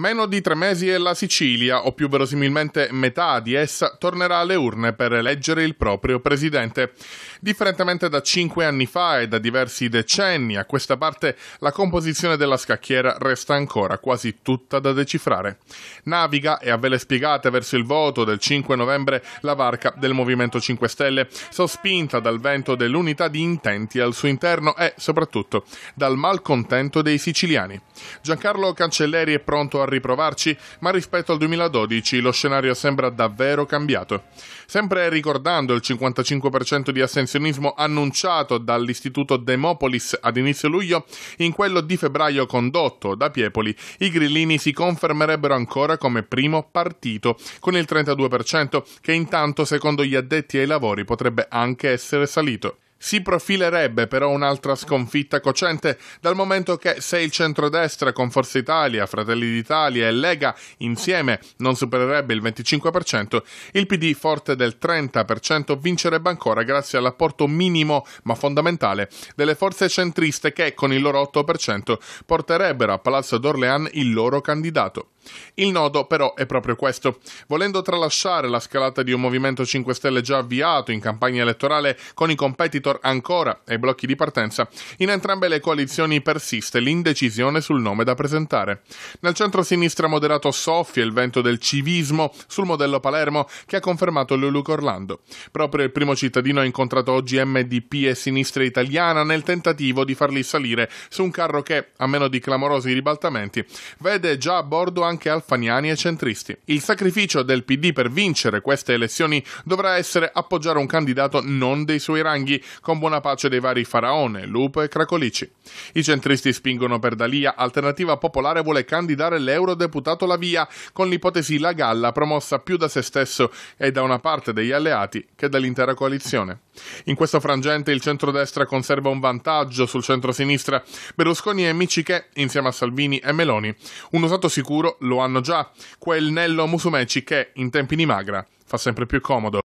Meno di tre mesi e la Sicilia, o più verosimilmente metà di essa, tornerà alle urne per eleggere il proprio presidente. Differentemente da cinque anni fa e da diversi decenni, a questa parte la composizione della scacchiera resta ancora quasi tutta da decifrare. Naviga e a vele spiegate verso il voto del 5 novembre la barca del Movimento 5 Stelle, sospinta dal vento dell'unità di intenti al suo interno e, soprattutto, dal malcontento dei siciliani. Giancarlo Cancelleri è pronto a riprovarci, ma rispetto al 2012 lo scenario sembra davvero cambiato. Sempre ricordando il 55% di assensionismo annunciato dall'istituto Demopolis ad inizio luglio, in quello di febbraio condotto da Piepoli, i grillini si confermerebbero ancora come primo partito, con il 32% che intanto secondo gli addetti ai lavori potrebbe anche essere salito. Si profilerebbe però un'altra sconfitta cocente dal momento che se il centrodestra con Forza Italia, Fratelli d'Italia e Lega insieme non supererebbe il 25%, il PD forte del 30% vincerebbe ancora grazie all'apporto minimo ma fondamentale delle forze centriste che con il loro 8% porterebbero a Palazzo d'Orléans il loro candidato. Il nodo però è proprio questo. Volendo tralasciare la scalata di un Movimento 5 Stelle già avviato in campagna elettorale con i competitor ancora ai blocchi di partenza, in entrambe le coalizioni persiste l'indecisione sul nome da presentare. Nel centro-sinistra moderato soffia il vento del civismo sul modello Palermo che ha confermato Lulu Corlando. Proprio il primo cittadino ha incontrato oggi MDP e Sinistra Italiana nel tentativo di farli salire su un carro che, a meno di clamorosi ribaltamenti, vede già a bordo anche anche alfaniani e centristi. Il sacrificio del PD per vincere queste elezioni dovrà essere appoggiare un candidato non dei suoi ranghi, con buona pace dei vari Faraone, Lupo e Cracolici. I centristi spingono per Dalia, Alternativa Popolare vuole candidare l'eurodeputato Lavia, con l'ipotesi La Galla promossa più da se stesso e da una parte degli alleati che dall'intera coalizione. In questo frangente il centrodestra conserva un vantaggio sul centrosinistra, Berlusconi e Micichè insieme a Salvini e Meloni. Un usato sicuro lo hanno già, quel Nello Musumeci che in tempi di magra fa sempre più comodo.